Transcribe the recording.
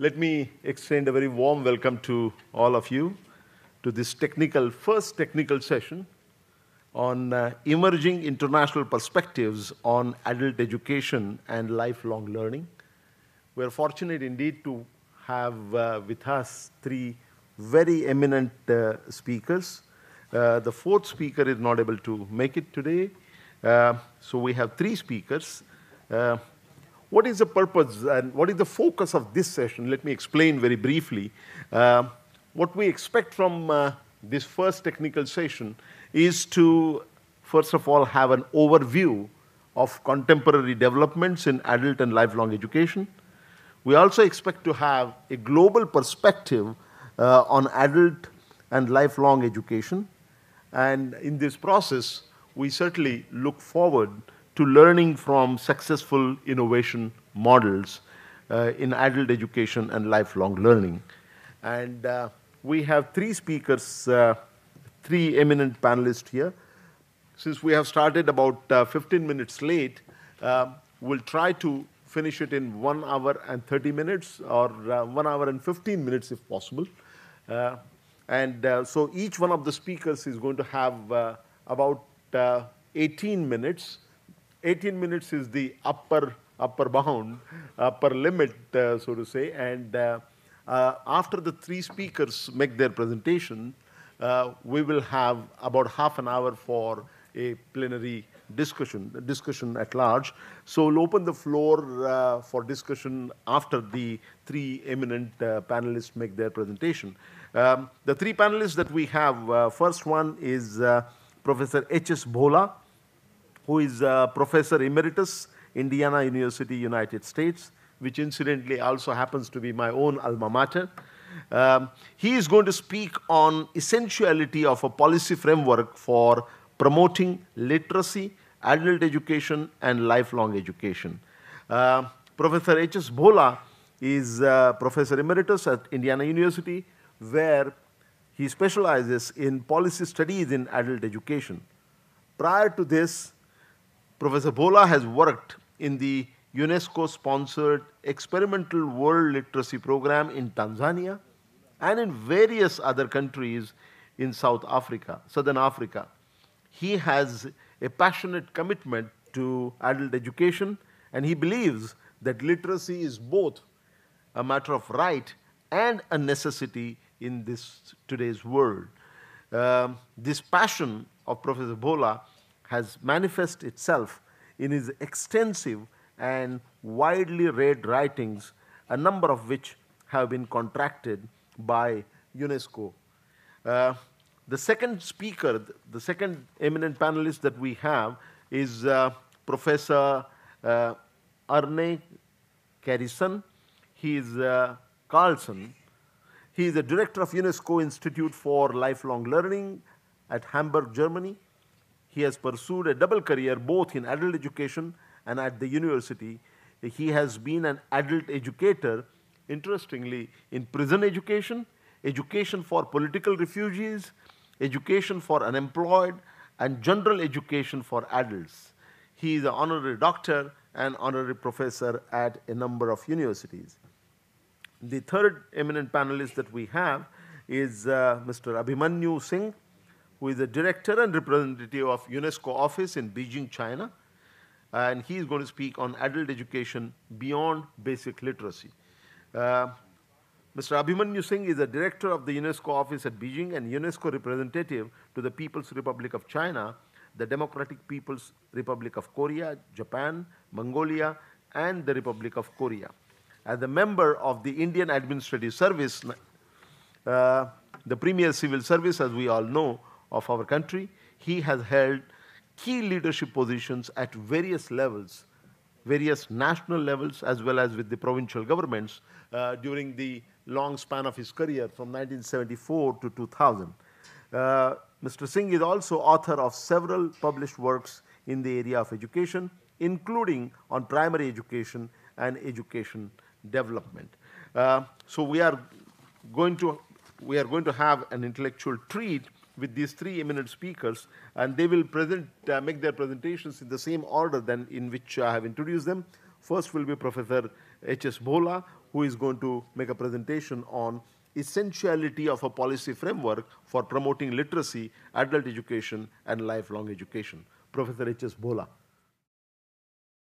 Let me extend a very warm welcome to all of you to this technical, first technical session on uh, emerging international perspectives on adult education and lifelong learning. We're fortunate indeed to have uh, with us three very eminent uh, speakers. Uh, the fourth speaker is not able to make it today, uh, so we have three speakers. Uh, what is the purpose and what is the focus of this session? Let me explain very briefly. Uh, what we expect from uh, this first technical session is to, first of all, have an overview of contemporary developments in adult and lifelong education. We also expect to have a global perspective uh, on adult and lifelong education. And in this process, we certainly look forward to learning from successful innovation models uh, in adult education and lifelong learning. And uh, we have three speakers, uh, three eminent panelists here. Since we have started about uh, 15 minutes late, uh, we'll try to finish it in one hour and 30 minutes or uh, one hour and 15 minutes if possible. and so each one of the speakers is going to have about 18 minutes 18 minutes is the upper upper bound, upper limit, uh, so to say. And uh, uh, after the three speakers make their presentation, uh, we will have about half an hour for a plenary discussion, discussion at large. So we'll open the floor uh, for discussion after the three eminent uh, panelists make their presentation. Um, the three panelists that we have, first one is Professor H.S. Bhola, who is Professor Emeritus, Indiana University, United States, which incidentally also happens to be my own alma mater. Um, he is going to speak on essentiality of a policy framework for promoting literacy, adult education, and lifelong education. Uh, Professor H.S. Bola is a uh, Professor Emeritus at Indiana University, where he specializes in policy studies in adult education. Prior to this, Professor Bola has worked in the UNESCO-sponsored Experimental World Literacy Program in Tanzania and in various other countries in South Africa, Southern Africa. He has a passionate commitment to adult education and he believes that literacy is both a matter of right and a necessity in this today's world. Um, this passion of Professor Bola has manifested itself in his extensive and widely read writings, a number of which have been contracted by UNESCO. Uh, the second speaker, the second eminent panelist that we have is uh, Professor uh, Arne Carrison. He is uh, Carlson. He is the director of UNESCO Institute for Lifelong Learning at Hamburg, Germany. He has pursued a double career both in adult education and at the university. He has been an adult educator, interestingly, in prison education, education for political refugees, education for unemployed, and general education for adults. He is an honorary doctor and honorary professor at a number of universities. The third eminent panelist that we have is uh, Mr. Abhimanyu Singh who is the director and representative of UNESCO office in Beijing, China. And he is going to speak on adult education beyond basic literacy. Uh, Mr. Abhimanyu Singh is the director of the UNESCO office at Beijing and UNESCO representative to the People's Republic of China, the Democratic People's Republic of Korea, Japan, Mongolia, and the Republic of Korea. As a member of the Indian Administrative Service, uh, the premier civil service, as we all know, of our country. He has held key leadership positions at various levels, various national levels, as well as with the provincial governments uh, during the long span of his career from 1974 to 2000. Uh, Mr. Singh is also author of several published works in the area of education, including on primary education and education development. Uh, so we are going to we are going to have an intellectual treat with these three eminent speakers, and they will present, uh, make their presentations in the same order than in which I have introduced them. First will be Professor H.S. Bola, who is going to make a presentation on essentiality of a policy framework for promoting literacy, adult education, and lifelong education. Professor H.S. Bola.